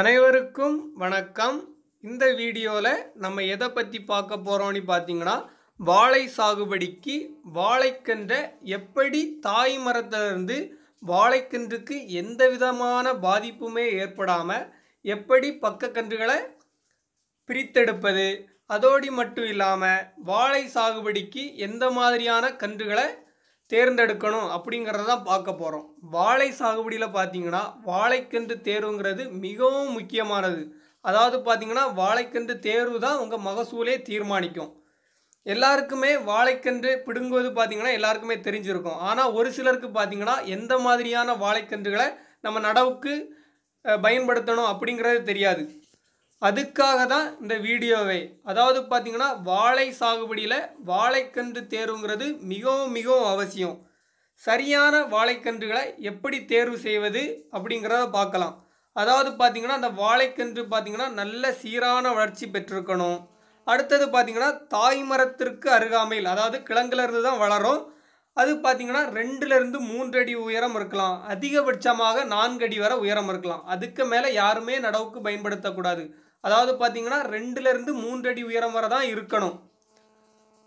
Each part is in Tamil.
அனைவருக்கும் வணக்கம் இந்த வீடியோவில் நம்ம எதை பற்றி பார்க்க போகிறோன்னு பார்த்தீங்கன்னா வாழை சாகுபடிக்கு வாழைக்கன்றை எப்படி தாய் மரத்திலிருந்து வாழைக்கன்றுக்கு எந்த விதமான பாதிப்புமே ஏற்படாமல் எப்படி பக்கக்கன்றுகளை பிரித்தெடுப்பது அதோடு மட்டும் இல்லாமல் வாழை சாகுபடிக்கு எந்த மாதிரியான கன்றுகளை தேர்ந்தெடுக்கணும் அப்படிங்கிறத தான் பார்க்க போகிறோம் வாழை சாகுபடியில் பார்த்தீங்கன்னா வாழைக்கன்று தேர்வுங்கிறது மிகவும் முக்கியமானது அதாவது பார்த்தீங்கன்னா வாழைக்கன்று தேர்வு தான் உங்கள் மகசூலே தீர்மானிக்கும் எல்லாருக்குமே வாழைக்கன்று பிடுங்குவது பார்த்திங்கன்னா எல்லாருக்குமே தெரிஞ்சிருக்கும் ஆனால் ஒரு சிலருக்கு பார்த்திங்கன்னா எந்த மாதிரியான வாழைக்கன்றுகளை நம்ம நடவுக்கு பயன்படுத்தணும் அப்படிங்கிறது தெரியாது அதுக்காக தான் இந்த வீடியோவை அதாவது பார்த்திங்கன்னா வாழை சாகுபடியில் வாழைக்கன்று தேர்வுங்கிறது மிகவும் மிகவும் அவசியம் சரியான வாழைக்கன்றுகளை எப்படி தேர்வு செய்வது அப்படிங்கிறத பார்க்கலாம் அதாவது பார்த்திங்கன்னா அந்த வாழைக்கன்று பார்த்திங்கன்னா நல்ல சீரான வளர்ச்சி பெற்றிருக்கணும் அடுத்தது பார்த்திங்கன்னா தாய் மரத்திற்கு அருகாமையில் அதாவது கிழங்குலேருந்து தான் வளரும் அது பார்த்திங்கன்னா ரெண்டுலேருந்து மூன்று அடி உயரம் இருக்கலாம் அதிகபட்சமாக நான்கு அடி வரை உயரம் இருக்கலாம் அதுக்கு மேலே யாருமே நடவுக்கு பயன்படுத்தக்கூடாது அதாவது பார்த்தீங்கன்னா ரெண்டுலேருந்து மூன்று அடி உயரம் வரை தான் இருக்கணும்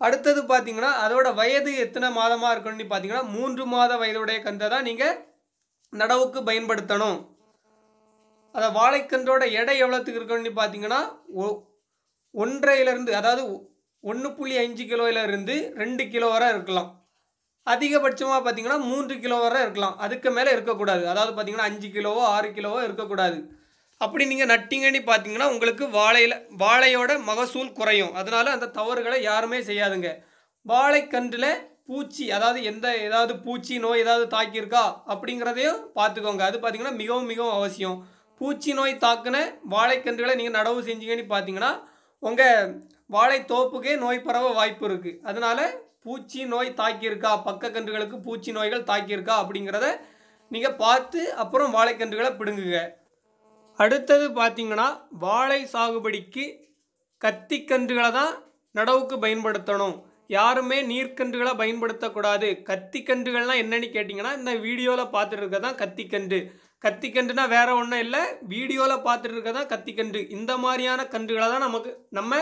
அடுத்தது பார்த்தீங்கன்னா அதோட வயது எத்தனை மாதமாக இருக்கணும்னு பார்த்தீங்கன்னா மூன்று மாத வயதுடைய கந்தை தான் நீங்கள் நடவுக்கு பயன்படுத்தணும் அதை வாழைக்கன்றோட எடை எவ்வளோத்துக்கு இருக்கணும்னு பார்த்தீங்கன்னா ஒ ஒன்றையிலேருந்து அதாவது ஒன்று புள்ளி அஞ்சு கிலோவிலேருந்து ரெண்டு கிலோ வரை இருக்கலாம் அதிகபட்சமாக பார்த்தீங்கன்னா மூன்று கிலோ வரை இருக்கலாம் அதுக்கு மேலே இருக்கக்கூடாது அதாவது பார்த்தீங்கன்னா அஞ்சு கிலோவோ ஆறு கிலோவோ இருக்கக்கூடாது அப்படி நீங்கள் நட்டிங்கன்னு பார்த்தீங்கன்னா உங்களுக்கு வாழையில் வாழையோட மகசூல் குறையும் அதனால் அந்த தவறுகளை யாருமே செய்யாதுங்க வாழைக்கன்றில் பூச்சி அதாவது எந்த ஏதாவது பூச்சி நோய் ஏதாவது தாக்கியிருக்கா அப்படிங்கிறதையும் பார்த்துக்கோங்க அது பார்த்திங்கன்னா மிகவும் மிகவும் அவசியம் பூச்சி நோய் தாக்குன வாழைக்கன்றுகளை நீங்கள் நடவு செஞ்சீங்கன்னு பார்த்தீங்கன்னா உங்கள் வாழை தோப்புக்கே நோய் பரவ வாய்ப்பு இருக்குது அதனால் பூச்சி நோய் தாக்கியிருக்கா பக்க கன்றுகளுக்கு பூச்சி நோய்கள் தாக்கியிருக்கா அப்படிங்கிறத நீங்கள் பார்த்து அப்புறம் வாழைக்கன்றுகளை பிடுங்குங்க அடுத்தது பார்த்திங்கன்னா வாழை சாகுபடிக்கு கத்தி கன்றுகளை தான் நடவுக்கு பயன்படுத்தணும் யாருமே நீர்க்கன்றுகளை பயன்படுத்தக்கூடாது கத்தி கன்றுகள்லாம் என்னென்னு கேட்டிங்கன்னா இந்த வீடியோவில் பார்த்துட்டு இருக்க தான் கத்திக்கன்று கத்திக்கன்றுனா வேறு ஒன்றும் இல்லை வீடியோவில் பார்த்துட்டு இருக்க தான் கத்திக்கன்று இந்த மாதிரியான கன்றுகளை தான் நமக்கு நம்ம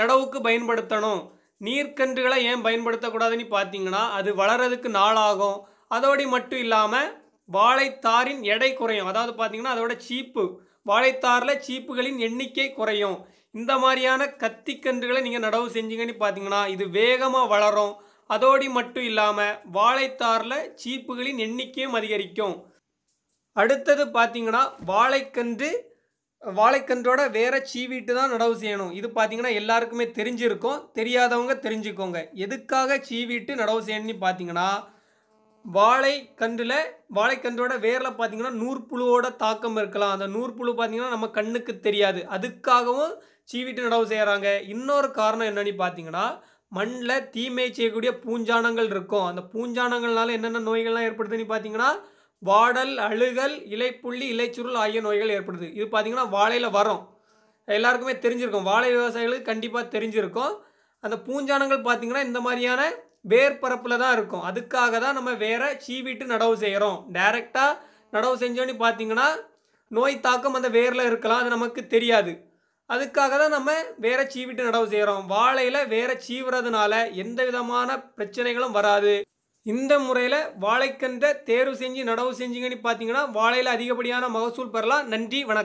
நடவுக்கு பயன்படுத்தணும் நீர்க்கன்றுகளை ஏன் பயன்படுத்தக்கூடாதுன்னு பார்த்தீங்கன்னா அது வளரதுக்கு நாளாகும் அதோடு மட்டும் இல்லாமல் வாழைத்தாரின் எடை குறையும் அதாவது பார்த்தீங்கன்னா அதோட சீப்பு வாழைத்தாரில் சீப்புகளின் எண்ணிக்கை குறையும் இந்த மாதிரியான கத்தி கன்றுகளை நீங்கள் நடவு செஞ்சீங்கன்னு பார்த்தீங்கன்னா இது வேகமாக வளரும் அதோடு மட்டும் இல்லாமல் வாழைத்தாரில் சீப்புகளின் எண்ணிக்கையும் அதிகரிக்கும் அடுத்தது பார்த்தீங்கன்னா வாழைக்கன்று வாழைக்கன்றோட வேற சீவிட்டு தான் நடவு செய்யணும் இது பார்த்தீங்கன்னா எல்லாருக்குமே தெரிஞ்சிருக்கும் தெரியாதவங்க தெரிஞ்சுக்கோங்க எதுக்காக சீவிட்டு நடவு செய்யணும்னு பார்த்தீங்கன்னா வாழைக்கன்றில் வாழைக்கன்றோட வேரில் பார்த்தீங்கன்னா நூற்புழுவோட தாக்கம் இருக்கலாம் அந்த நூற்புழு பார்த்தீங்கன்னா நம்ம கண்ணுக்கு தெரியாது அதுக்காகவும் சீவிட்டு நடவு செய்கிறாங்க இன்னொரு காரணம் என்னன்னு பார்த்தீங்கன்னா மண்ணில் தீமை செய்யக்கூடிய பூஞ்சானங்கள் இருக்கும் அந்த பூஞ்சானங்கள்னால என்னென்ன நோய்கள்லாம் ஏற்படுதுன்னு பார்த்தீங்கன்னா வாடல் அழுகல் இலைப்புள்ளி இலைச்சுருள் ஆகிய நோய்கள் ஏற்படுது இது பார்த்திங்கன்னா வாழையில் வரும் எல்லாருக்குமே தெரிஞ்சிருக்கும் வாழை விவசாயிகளுக்கு கண்டிப்பாக தெரிஞ்சிருக்கும் அந்த பூஞ்சானங்கள் பார்த்தீங்கன்னா இந்த மாதிரியான வேர்பரப்பில் தான் இருக்கும் அதுக்காக தான் நம்ம வேரை சீவிட்டு நடவு செய்கிறோம் டைரெக்டாக நடவு செஞ்சோன்னு பார்த்தீங்கன்னா நோய் தாக்கம் அந்த வேரில் இருக்கலாம் அது நமக்கு தெரியாது அதுக்காக தான் நம்ம வேற சீவிட்டு நடவு செய்கிறோம் வாழையில் வேற சீவுறதுனால எந்த விதமான பிரச்சனைகளும் வராது இந்த முறையில் வாழைக்கன்றை தேர்வு செஞ்சு நடவு செஞ்சிங்கன்னு பார்த்தீங்கன்னா வாழையில் அதிகப்படியான மகசூல் பெறலாம் நன்றி வணக்கம்